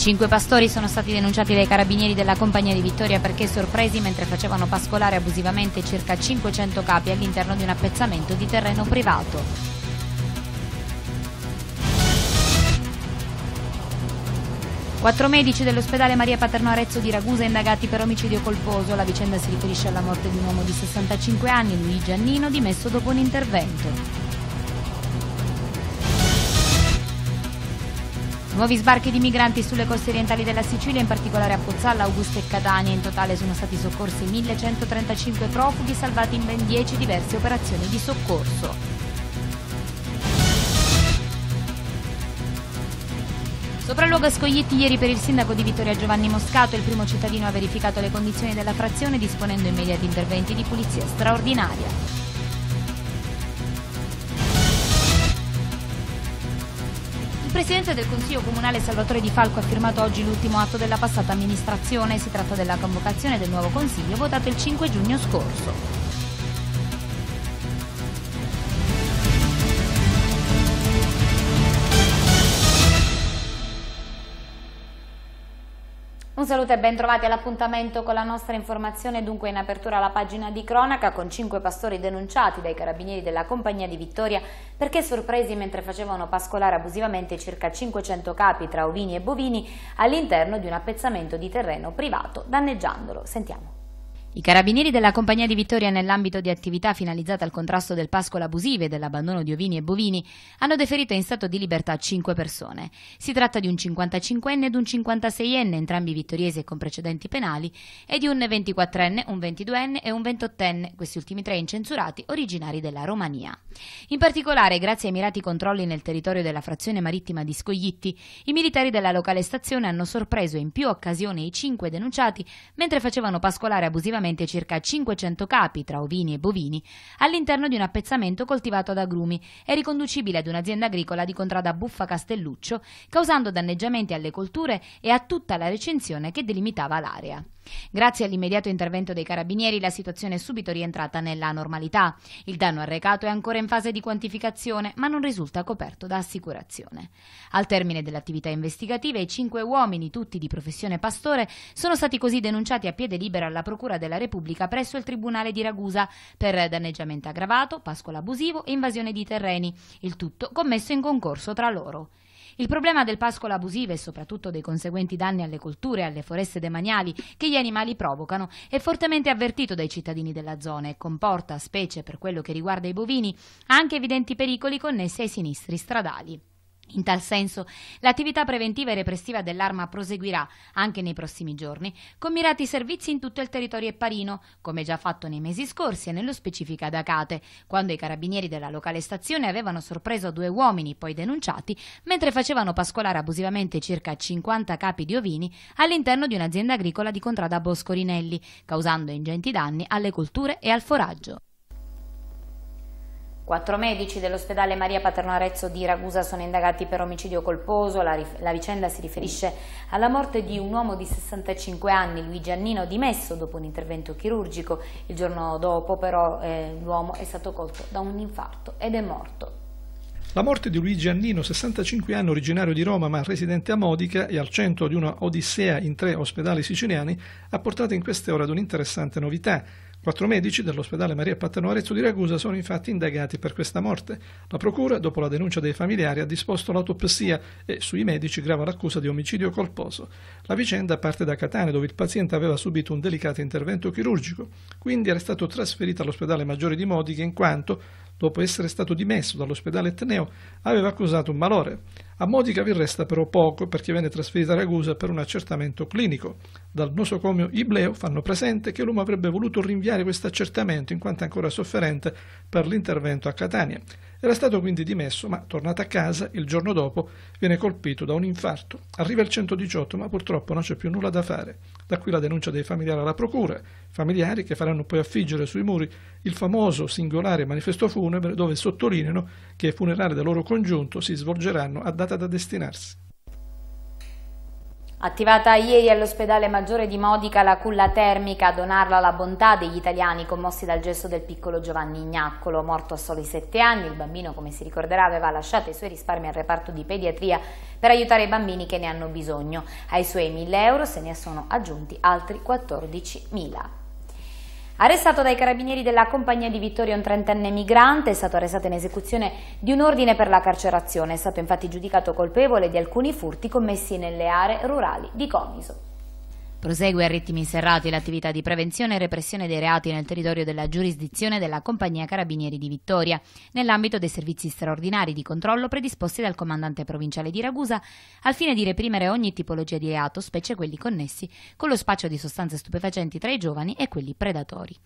Cinque pastori sono stati denunciati dai carabinieri della compagnia di Vittoria perché sorpresi mentre facevano pascolare abusivamente circa 500 capi all'interno di un appezzamento di terreno privato. Quattro medici dell'ospedale Maria Paterno Arezzo di Ragusa indagati per omicidio colposo. La vicenda si riferisce alla morte di un uomo di 65 anni, Luigi Giannino, dimesso dopo un intervento. Nuovi sbarchi di migranti sulle coste orientali della Sicilia, in particolare a Pozzalla, Augusto e Catania. In totale sono stati soccorsi 1135 profughi, salvati in ben 10 diverse operazioni di soccorso. Sopralluogo a Scoglietti ieri per il sindaco di Vittoria Giovanni Moscato, il primo cittadino ha verificato le condizioni della frazione disponendo immediati interventi di pulizia straordinaria. Presidente del Consiglio Comunale Salvatore Di Falco ha firmato oggi l'ultimo atto della passata amministrazione. Si tratta della convocazione del nuovo Consiglio votato il 5 giugno scorso. Un saluto e bentrovati all'appuntamento con la nostra informazione, dunque in apertura alla pagina di cronaca con cinque pastori denunciati dai carabinieri della compagnia di Vittoria perché sorpresi mentre facevano pascolare abusivamente circa 500 capi tra ovini e bovini all'interno di un appezzamento di terreno privato danneggiandolo. Sentiamo. I carabinieri della Compagnia di Vittoria nell'ambito di attività finalizzate al contrasto del pascolo abusivo e dell'abbandono di ovini e bovini hanno deferito in stato di libertà cinque persone. Si tratta di un 55enne ed un 56enne, entrambi vittoriesi e con precedenti penali, e di un 24enne, un 22enne e un 28enne, questi ultimi tre incensurati, originari della Romania. In particolare, grazie ai mirati controlli nel territorio della frazione marittima di Scoglitti, i militari della locale stazione hanno sorpreso in più occasioni i cinque denunciati mentre facevano pascolare abusivamente rispettivamente circa 500 capi tra ovini e bovini all'interno di un appezzamento coltivato ad agrumi e riconducibile ad un'azienda agricola di contrada Buffa Castelluccio, causando danneggiamenti alle colture e a tutta la recinzione che delimitava l'area. Grazie all'immediato intervento dei carabinieri la situazione è subito rientrata nella normalità. Il danno arrecato è ancora in fase di quantificazione, ma non risulta coperto da assicurazione. Al termine dell'attività investigativa, i cinque uomini, tutti di professione pastore, sono stati così denunciati a piede libero alla Procura della Repubblica presso il Tribunale di Ragusa per danneggiamento aggravato, pascolo abusivo e invasione di terreni, il tutto commesso in concorso tra loro. Il problema del pascolo abusivo e soprattutto dei conseguenti danni alle colture e alle foreste demaniali che gli animali provocano è fortemente avvertito dai cittadini della zona e comporta, specie per quello che riguarda i bovini, anche evidenti pericoli connessi ai sinistri stradali. In tal senso, l'attività preventiva e repressiva dell'arma proseguirà anche nei prossimi giorni, con mirati servizi in tutto il territorio epparino, come già fatto nei mesi scorsi e nello specifico ad Acate, quando i carabinieri della locale stazione avevano sorpreso due uomini poi denunciati mentre facevano pascolare abusivamente circa 50 capi di ovini all'interno di un'azienda agricola di Contrada Bosco Rinelli, causando ingenti danni alle colture e al foraggio. Quattro medici dell'ospedale Maria Paterno Arezzo di Ragusa sono indagati per omicidio colposo. La, la, vicenda si riferisce alla morte di un uomo di 65 anni, Luigi Annino, dimesso dopo un intervento chirurgico. Il giorno dopo però eh, l'uomo è stato colto da un infarto ed è morto. La morte di Luigi Annino, 65 anni, originario di Roma ma residente a Modica e al centro di una odissea in tre ospedali siciliani, ha portato in queste ore ad un'interessante novità. Quattro medici dell'ospedale Maria Pattanarezzo di Ragusa sono infatti indagati per questa morte. La procura, dopo la denuncia dei familiari, ha disposto l'autopsia e sui medici grava l'accusa di omicidio colposo. La vicenda parte da Catania, dove il paziente aveva subito un delicato intervento chirurgico, quindi era stato trasferito all'ospedale Maggiore di Modiche in quanto, dopo essere stato dimesso dall'ospedale Etneo, aveva accusato un malore. A Modica vi resta però poco perché venne trasferita a Ragusa per un accertamento clinico. Dal nosocomio Ibleo fanno presente che l'uomo avrebbe voluto rinviare questo accertamento in quanto ancora sofferente per l'intervento a Catania. Era stato quindi dimesso, ma tornato a casa, il giorno dopo viene colpito da un infarto. Arriva il 118, ma purtroppo non c'è più nulla da fare. Da qui la denuncia dei familiari alla procura, familiari che faranno poi affiggere sui muri il famoso singolare manifesto funebre dove sottolineano che i funerali del loro congiunto si svolgeranno a data data da destinarsi. Attivata ieri all'ospedale maggiore di Modica la culla termica a donarla alla bontà degli italiani commossi dal gesto del piccolo Giovanni Ignaccolo, morto a soli 7 anni, il bambino come si ricorderà aveva lasciato i suoi risparmi al reparto di pediatria per aiutare i bambini che ne hanno bisogno. Ai suoi 1000 euro se ne sono aggiunti altri 14.000. Arrestato dai carabinieri della compagnia di Vittorio, un trentenne migrante, è stato arrestato in esecuzione di un ordine per la carcerazione. È stato infatti giudicato colpevole di alcuni furti commessi nelle aree rurali di Comiso. Prosegue a ritmi serrati l'attività di prevenzione e repressione dei reati nel territorio della giurisdizione della Compagnia Carabinieri di Vittoria, nell'ambito dei servizi straordinari di controllo predisposti dal comandante provinciale di Ragusa, al fine di reprimere ogni tipologia di reato, specie quelli connessi con lo spaccio di sostanze stupefacenti tra i giovani e quelli predatori.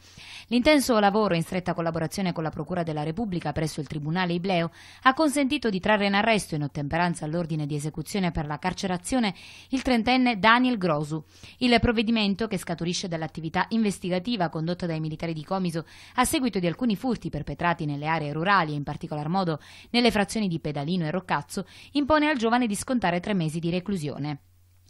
L'intenso lavoro in stretta collaborazione con la Procura della Repubblica presso il Tribunale Ibleo ha consentito di trarre in arresto, in ottemperanza all'ordine di esecuzione per la carcerazione, il trentenne Daniel Grosu il provvedimento, che scaturisce dall'attività investigativa condotta dai militari di Comiso a seguito di alcuni furti perpetrati nelle aree rurali e in particolar modo nelle frazioni di Pedalino e Roccazzo, impone al giovane di scontare tre mesi di reclusione.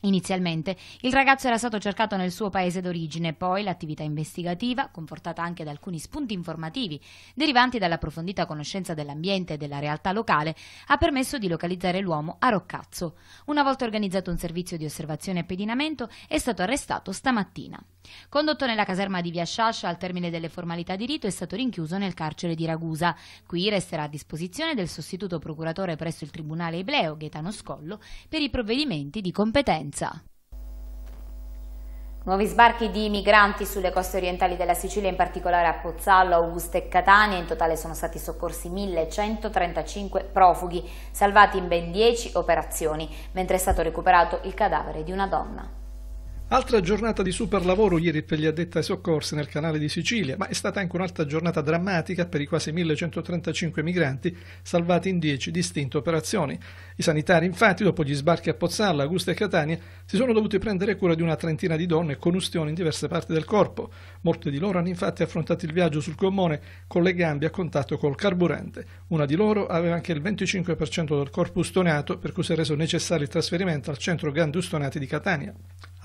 Inizialmente il ragazzo era stato cercato nel suo paese d'origine, poi l'attività investigativa, confortata anche da alcuni spunti informativi derivanti dall'approfondita conoscenza dell'ambiente e della realtà locale, ha permesso di localizzare l'uomo a Roccazzo. Una volta organizzato un servizio di osservazione e pedinamento, è stato arrestato stamattina. Condotto nella caserma di Via Sciascia al termine delle formalità di rito è stato rinchiuso nel carcere di Ragusa. Qui resterà a disposizione del sostituto procuratore presso il Tribunale Ibleo, Gaetano Scollo, per i provvedimenti di competenza. Nuovi sbarchi di migranti sulle coste orientali della Sicilia, in particolare a Pozzallo, Augusta e Catania. In totale sono stati soccorsi 1135 profughi, salvati in ben 10 operazioni, mentre è stato recuperato il cadavere di una donna. Altra giornata di super lavoro ieri per gli addetti ai soccorsi nel canale di Sicilia, ma è stata anche un'altra giornata drammatica per i quasi 1135 migranti salvati in 10 distinte operazioni. I sanitari, infatti, dopo gli sbarchi a Pozzalla, Augusta e Catania, si sono dovuti prendere cura di una trentina di donne con ustioni in diverse parti del corpo. Molte di loro hanno infatti affrontato il viaggio sul gommone con le gambe a contatto col carburante. Una di loro aveva anche il 25% del corpo ustonato, per cui si è reso necessario il trasferimento al centro grande ustonati di Catania.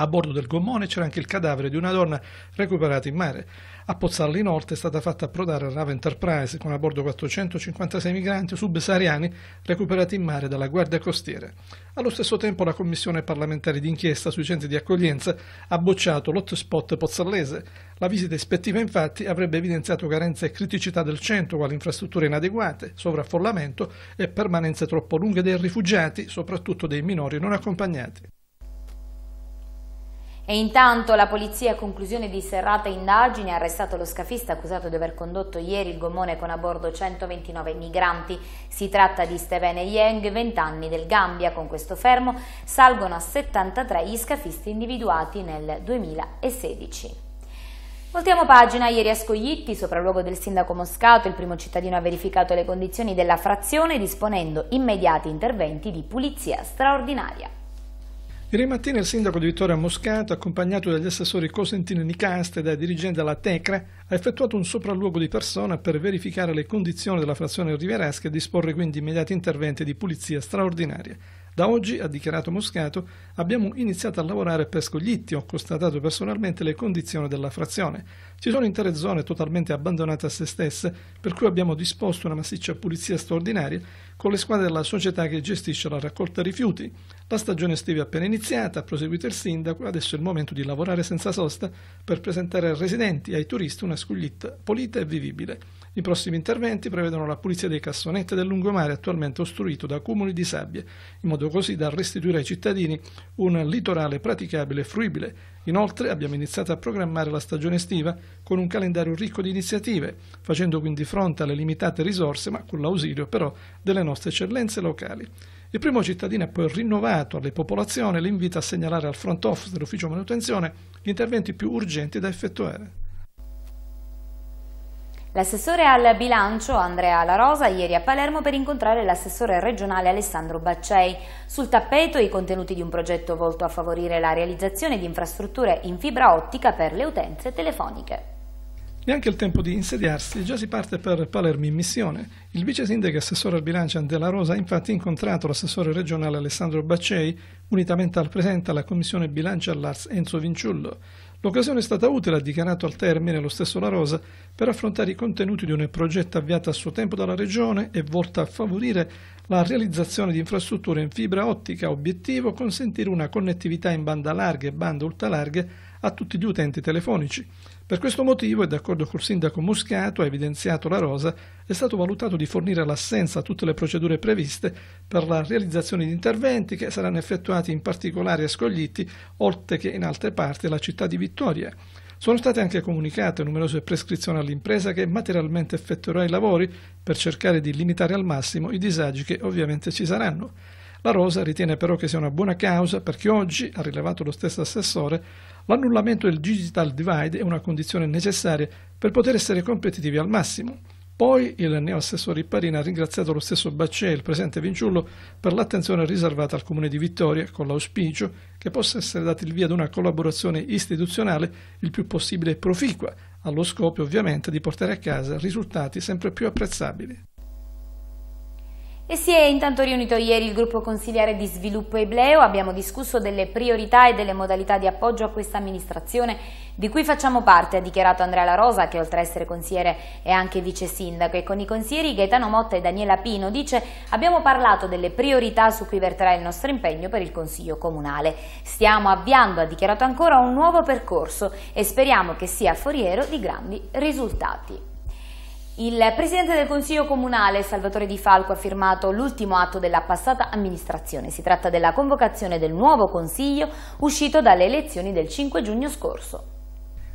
A bordo del gommone c'era anche il cadavere di una donna recuperata in mare. A Pozzarli Norte è stata fatta approdare la nave Enterprise con a bordo 456 migranti subsahariani recuperati in mare dalla Guardia Costiera. Allo stesso tempo la Commissione parlamentare d'inchiesta sui centri di accoglienza ha bocciato l'hotspot pozzallese. La visita ispettiva infatti avrebbe evidenziato carenze e criticità del centro, quali infrastrutture inadeguate, sovraffollamento e permanenze troppo lunghe dei rifugiati, soprattutto dei minori non accompagnati. E intanto la polizia a conclusione di serrata indagine ha arrestato lo scafista accusato di aver condotto ieri il gommone con a bordo 129 migranti. Si tratta di Stevene Yang, 20 anni del Gambia. Con questo fermo salgono a 73 gli scafisti individuati nel 2016. Voltiamo pagina, ieri a Scoglitti, sopralluogo del sindaco Moscato, il primo cittadino ha verificato le condizioni della frazione disponendo immediati interventi di pulizia straordinaria. Ieri mattina il sindaco di Vittoria Moscato, accompagnato dagli assessori Cosentino Nicaste e dai dirigenti della Tecra, ha effettuato un sopralluogo di persona per verificare le condizioni della frazione riveresca e disporre quindi immediati interventi di pulizia straordinaria. Da oggi, ha dichiarato Moscato, abbiamo iniziato a lavorare per Scoglitti, ho constatato personalmente le condizioni della frazione. Ci sono intere zone totalmente abbandonate a se stesse, per cui abbiamo disposto una massiccia pulizia straordinaria con le squadre della società che gestisce la raccolta rifiuti. La stagione estiva è appena iniziata, ha proseguito il sindaco, adesso è il momento di lavorare senza sosta per presentare ai residenti e ai turisti una scoglitta pulita e vivibile. I prossimi interventi prevedono la pulizia dei cassonetti del lungomare attualmente ostruito da cumuli di sabbie, in modo così da restituire ai cittadini un litorale praticabile e fruibile. Inoltre abbiamo iniziato a programmare la stagione estiva con un calendario ricco di iniziative, facendo quindi fronte alle limitate risorse, ma con l'ausilio però delle nostre eccellenze locali. Il primo cittadino ha poi rinnovato alle popolazioni l'invito a segnalare al front office dell'ufficio manutenzione gli interventi più urgenti da effettuare. L'assessore al bilancio Andrea La Rosa ieri a Palermo per incontrare l'assessore regionale Alessandro Baccei. Sul tappeto i contenuti di un progetto volto a favorire la realizzazione di infrastrutture in fibra ottica per le utenze telefoniche. Neanche il tempo di insediarsi, già si parte per Palermo in missione. Il vice sindaco e assessore al bilancio Andrea La Rosa ha infatti incontrato l'assessore regionale Alessandro Baccei, unitamente al presente alla commissione bilancio all'Ars Enzo Vinciullo. L'occasione è stata utile, ha dichiarato al termine lo stesso La Rosa, per affrontare i contenuti di un progetto avviato a suo tempo dalla Regione e volta a favorire la realizzazione di infrastrutture in fibra ottica, obiettivo consentire una connettività in banda larga e banda ultralarghe a tutti gli utenti telefonici. Per questo motivo, e d'accordo col sindaco Muscato, ha evidenziato la Rosa, è stato valutato di fornire l'assenza a tutte le procedure previste per la realizzazione di interventi che saranno effettuati in particolare a Scoglitti, oltre che in altre parti della città di Vittoria. Sono state anche comunicate numerose prescrizioni all'impresa che materialmente effettuerà i lavori per cercare di limitare al massimo i disagi che ovviamente ci saranno. La Rosa ritiene però che sia una buona causa perché oggi, ha rilevato lo stesso assessore, L'annullamento del digital divide è una condizione necessaria per poter essere competitivi al massimo. Poi il neoassessore Ipparina ha ringraziato lo stesso Baccè e il presidente Vinciullo per l'attenzione riservata al Comune di Vittoria, con l'auspicio che possa essere dato il via ad una collaborazione istituzionale il più possibile proficua, allo scopo ovviamente di portare a casa risultati sempre più apprezzabili. E si è intanto riunito ieri il gruppo consigliere di sviluppo Ebleo, abbiamo discusso delle priorità e delle modalità di appoggio a questa amministrazione di cui facciamo parte, ha dichiarato Andrea La Rosa che oltre a essere consigliere è anche vice sindaco e con i consiglieri Gaetano Motta e Daniela Pino dice abbiamo parlato delle priorità su cui verterà il nostro impegno per il Consiglio Comunale. Stiamo avviando, ha dichiarato ancora, un nuovo percorso e speriamo che sia foriero di grandi risultati. Il Presidente del Consiglio Comunale Salvatore Di Falco ha firmato l'ultimo atto della passata amministrazione. Si tratta della convocazione del nuovo Consiglio uscito dalle elezioni del 5 giugno scorso.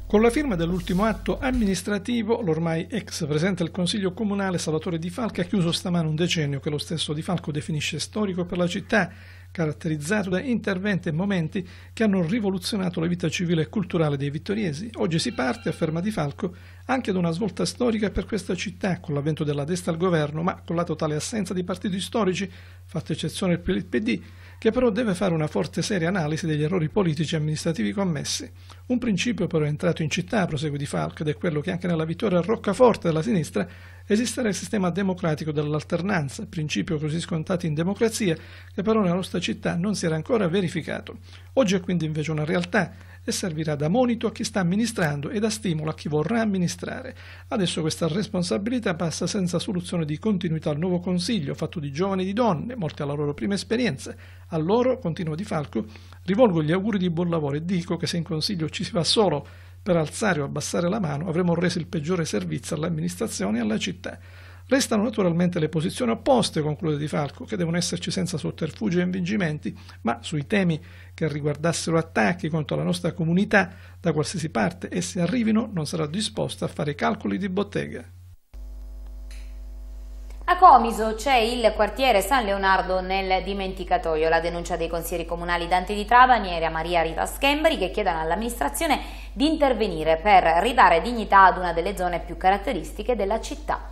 Con la firma dell'ultimo atto amministrativo, l'ormai ex Presidente del Consiglio Comunale Salvatore Di Falco ha chiuso stamane un decennio che lo stesso Di Falco definisce storico per la città, caratterizzato da interventi e momenti che hanno rivoluzionato la vita civile e culturale dei vittoriesi. Oggi si parte, afferma Di Falco, anche ad una svolta storica per questa città, con l'avvento della destra al governo, ma con la totale assenza di partiti storici, fatta eccezione per il PD, che però deve fare una forte e seria analisi degli errori politici e amministrativi commessi. Un principio però entrato in città, prosegue Di Falco, ed è quello che anche nella vittoria a roccaforte della sinistra esisterà il sistema democratico dell'alternanza, principio così scontato in democrazia che però nella nostra città non si era ancora verificato. Oggi è quindi invece una realtà e servirà da monito a chi sta amministrando e da stimolo a chi vorrà amministrare. Adesso questa responsabilità passa senza soluzione di continuità al nuovo Consiglio, fatto di giovani e di donne, morte alla loro prima esperienza. A loro, continua Di Falco, rivolgo gli auguri di buon lavoro e dico che se in Consiglio ci si va solo per alzare o abbassare la mano avremo reso il peggiore servizio all'amministrazione e alla città. Restano naturalmente le posizioni opposte, conclude Di Falco, che devono esserci senza sotterfugi e invingimenti, ma sui temi che riguardassero attacchi contro la nostra comunità, da qualsiasi parte essi arrivino, non sarà disposta a fare calcoli di bottega. A Comiso c'è il quartiere San Leonardo nel dimenticatoio. La denuncia dei consiglieri comunali Dante di Trabani e Maria Rita Schembri che chiedono all'amministrazione di intervenire per ridare dignità ad una delle zone più caratteristiche della città.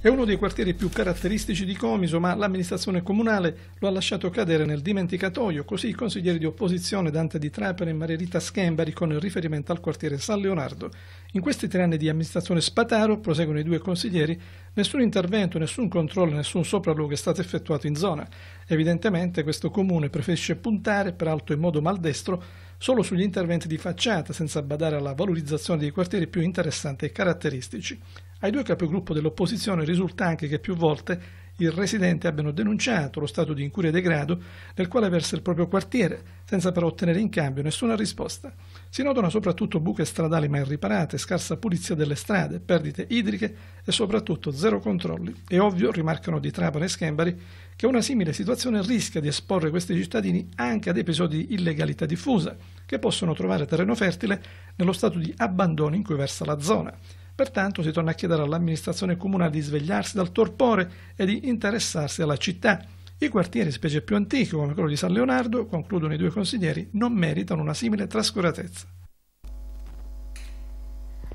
È uno dei quartieri più caratteristici di Comiso, ma l'amministrazione comunale lo ha lasciato cadere nel dimenticatoio, così i consiglieri di opposizione Dante Di Trapani e Maria Rita Schembari con riferimento al quartiere San Leonardo. In questi tre anni di amministrazione Spataro, proseguono i due consiglieri, nessun intervento, nessun controllo, nessun sopralluogo è stato effettuato in zona. Evidentemente questo comune preferisce puntare, peraltro in modo maldestro, solo sugli interventi di facciata, senza badare alla valorizzazione dei quartieri più interessanti e caratteristici. Ai due capogruppo dell'opposizione risulta anche che più volte il residente abbiano denunciato lo stato di incuria e degrado nel quale versa il proprio quartiere, senza però ottenere in cambio nessuna risposta. Si notano soprattutto buche stradali mai riparate, scarsa pulizia delle strade, perdite idriche e soprattutto zero controlli. È ovvio, rimarcano di Trapani e Schembari, che una simile situazione rischia di esporre questi cittadini anche ad episodi di illegalità diffusa, che possono trovare terreno fertile nello stato di abbandono in cui versa la zona. Pertanto si torna a chiedere all'amministrazione comunale di svegliarsi dal torpore e di interessarsi alla città. I quartieri, specie più antichi come quello di San Leonardo, concludono i due consiglieri, non meritano una simile trascuratezza.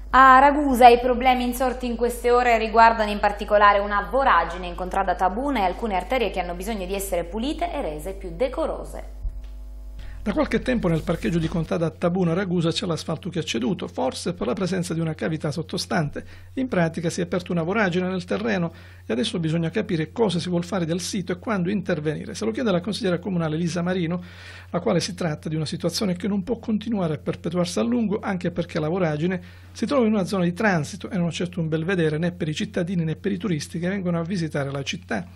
A Ragusa i problemi insorti in queste ore riguardano in particolare una voragine incontrata a Tabuna e alcune arterie che hanno bisogno di essere pulite e rese più decorose. Da qualche tempo nel parcheggio di Contada a Tabuna Ragusa c'è l'asfalto che è ceduto, forse per la presenza di una cavità sottostante. In pratica si è aperta una voragine nel terreno e adesso bisogna capire cosa si vuol fare del sito e quando intervenire. Se lo chiede la consigliera comunale Lisa Marino, la quale si tratta di una situazione che non può continuare a perpetuarsi a lungo, anche perché la voragine si trova in una zona di transito e non è certo un bel vedere né per i cittadini né per i turisti che vengono a visitare la città.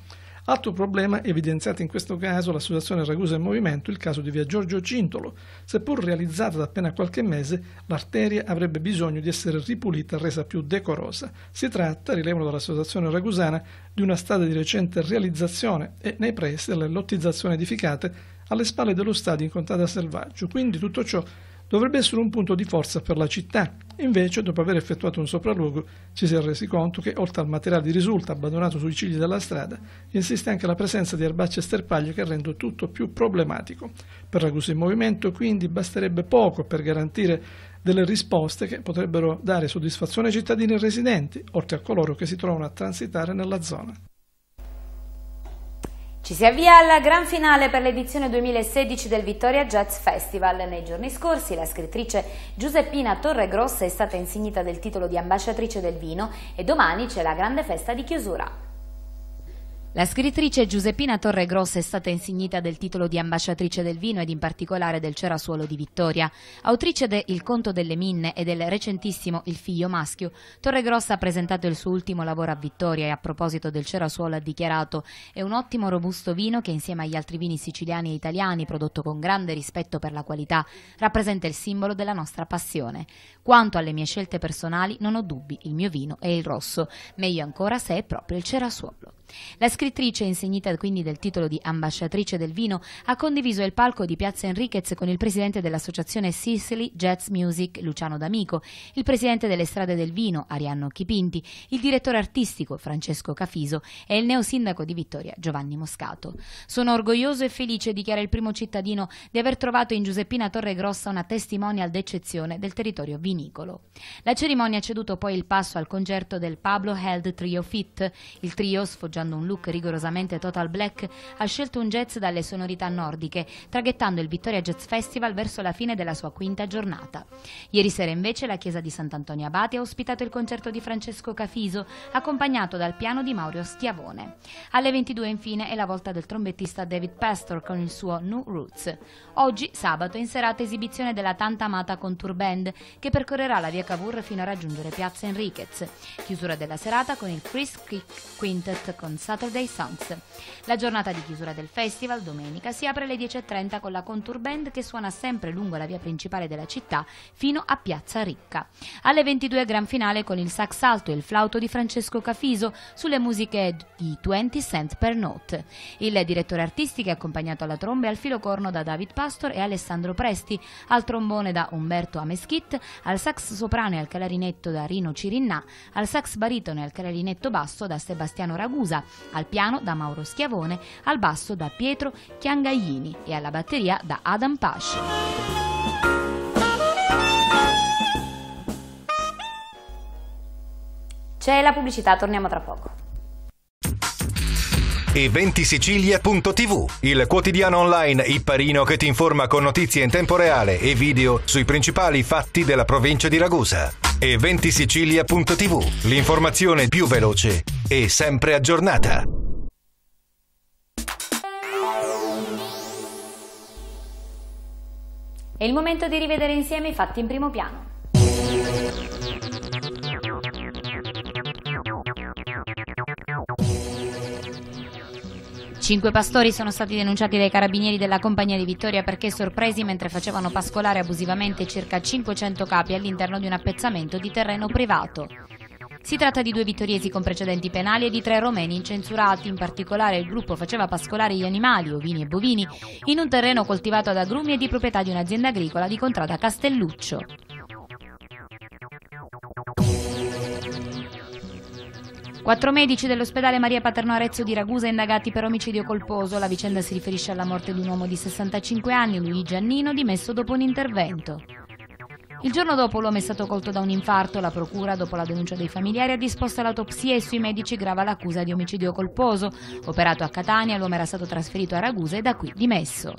Altro problema evidenziato in questo caso l'associazione Ragusa in Movimento, il caso di via Giorgio Cintolo. Seppur realizzata da appena qualche mese, l'arteria avrebbe bisogno di essere ripulita e resa più decorosa. Si tratta, rilevano dall'associazione ragusana, di una strada di recente realizzazione e nei pressi delle lottizzazioni edificate alle spalle dello stadio in contrada selvaggio. Quindi tutto ciò dovrebbe essere un punto di forza per la città. Invece, dopo aver effettuato un sopralluogo, ci si è resi conto che, oltre al materiale di risulta abbandonato sui cigli della strada, insiste anche la presenza di erbacce e sterpaglie che rendono tutto più problematico. Per la gusa in movimento, quindi, basterebbe poco per garantire delle risposte che potrebbero dare soddisfazione ai cittadini residenti, oltre a coloro che si trovano a transitare nella zona. Ci si avvia alla gran finale per l'edizione 2016 del Vittoria Jazz Festival. Nei giorni scorsi la scrittrice Giuseppina Torregrossa è stata insignita del titolo di ambasciatrice del vino e domani c'è la grande festa di chiusura. La scrittrice Giuseppina Torregrossa è stata insignita del titolo di ambasciatrice del vino ed in particolare del Cerasuolo di Vittoria. Autrice de Il conto delle minne e del recentissimo Il figlio maschio, Torregrossa ha presentato il suo ultimo lavoro a Vittoria e a proposito del Cerasuolo ha dichiarato «È un ottimo robusto vino che insieme agli altri vini siciliani e italiani, prodotto con grande rispetto per la qualità, rappresenta il simbolo della nostra passione. Quanto alle mie scelte personali non ho dubbi, il mio vino è il rosso, meglio ancora se è proprio il Cerasuolo». La scrittrice, insignita quindi del titolo di ambasciatrice del vino, ha condiviso il palco di Piazza Enriquez con il presidente dell'associazione Sicily Jazz Music, Luciano D'Amico, il presidente delle strade del vino, Arianno Chipinti, il direttore artistico, Francesco Cafiso, e il neosindaco di Vittoria, Giovanni Moscato. Sono orgoglioso e felice, dichiara il primo cittadino, di aver trovato in Giuseppina Torregrossa una testimonial d'eccezione del territorio vinicolo. La cerimonia ha ceduto poi il passo al concerto del Pablo Held Trio Fit, il trio sfoggiato degaggiando un look rigorosamente total black, ha scelto un jazz dalle sonorità nordiche, traghettando il Vittoria Jazz Festival verso la fine della sua quinta giornata. Ieri sera invece la chiesa di Sant'Antonio Abate ha ospitato il concerto di Francesco Cafiso, accompagnato dal piano di Mauro Schiavone. Alle 22 infine è la volta del trombettista David Pastor con il suo New Roots. Oggi, sabato, è in serata esibizione della tanta amata Contour Band che percorrerà la via Cavour fino a raggiungere Piazza Enriquez. Chiusura della serata con il Chris Kick Quintet con con Saturday Songs. La giornata di chiusura del festival, domenica, si apre alle 10.30 con la Contour Band che suona sempre lungo la via principale della città fino a Piazza Ricca. Alle 22 gran finale con il sax alto e il flauto di Francesco Cafiso sulle musiche di 20 cent per note. Il direttore artistico è accompagnato alla tromba e al filocorno da David Pastor e Alessandro Presti, al trombone da Umberto Ameschit, al sax soprano e al clarinetto da Rino Cirinnà, al sax baritono e al clarinetto basso da Sebastiano Ragusa, Scusa, al piano da Mauro Schiavone, al basso da Pietro Chiangaglini e alla batteria da Adam Pasci. C'è la pubblicità, torniamo tra poco e ventisicilia.tv, il quotidiano online ipparino che ti informa con notizie in tempo reale e video sui principali fatti della provincia di Ragusa. E ventisicilia.tv, l'informazione più veloce e sempre aggiornata. È il momento di rivedere insieme i fatti in primo piano. Cinque pastori sono stati denunciati dai carabinieri della compagnia di Vittoria perché sorpresi mentre facevano pascolare abusivamente circa 500 capi all'interno di un appezzamento di terreno privato. Si tratta di due vittoriesi con precedenti penali e di tre romeni incensurati, in particolare il gruppo faceva pascolare gli animali, ovini e bovini, in un terreno coltivato ad agrumi e di proprietà di un'azienda agricola di contrada Castelluccio. Quattro medici dell'ospedale Maria Paterno Arezzo di Ragusa indagati per omicidio colposo. La vicenda si riferisce alla morte di un uomo di 65 anni, Luigi Annino, dimesso dopo un intervento. Il giorno dopo l'uomo è stato colto da un infarto, la procura, dopo la denuncia dei familiari, ha disposto l'autopsia e sui medici grava l'accusa di omicidio colposo. Operato a Catania, l'uomo era stato trasferito a Ragusa e da qui dimesso.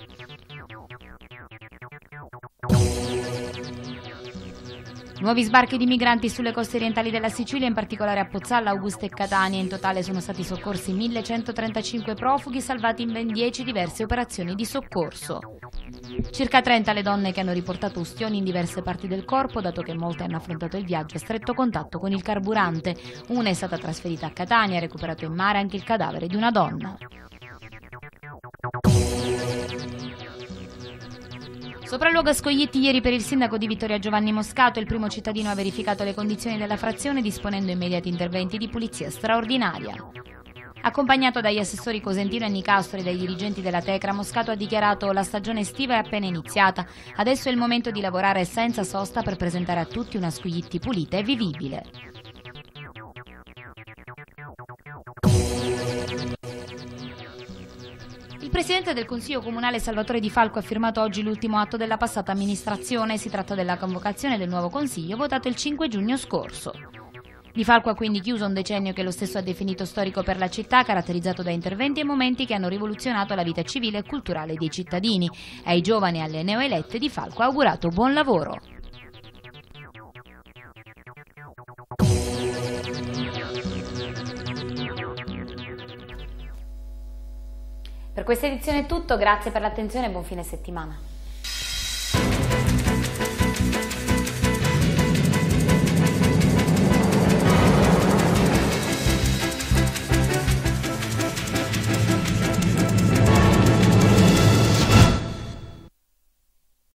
Nuovi sbarchi di migranti sulle coste orientali della Sicilia, in particolare a Pozzalla, Augusta e Catania. In totale sono stati soccorsi 1135 profughi, salvati in ben 10 diverse operazioni di soccorso. Circa 30 le donne che hanno riportato ustioni in diverse parti del corpo, dato che molte hanno affrontato il viaggio a stretto contatto con il carburante. Una è stata trasferita a Catania, e ha recuperato in mare anche il cadavere di una donna. Sopralluogo a Scoglietti ieri per il sindaco di Vittoria Giovanni Moscato, il primo cittadino ha verificato le condizioni della frazione disponendo immediati interventi di pulizia straordinaria. Accompagnato dagli assessori Cosentino e Nicastro e dai dirigenti della Tecra, Moscato ha dichiarato la stagione estiva è appena iniziata, adesso è il momento di lavorare senza sosta per presentare a tutti una Scoglietti pulita e vivibile. presidente del Consiglio Comunale Salvatore Di Falco ha firmato oggi l'ultimo atto della passata amministrazione. Si tratta della convocazione del nuovo Consiglio votato il 5 giugno scorso. Di Falco ha quindi chiuso un decennio che lo stesso ha definito storico per la città, caratterizzato da interventi e momenti che hanno rivoluzionato la vita civile e culturale dei cittadini. Ai giovani e alle neoelette Di Falco ha augurato buon lavoro. questa edizione è tutto, grazie per l'attenzione e buon fine settimana.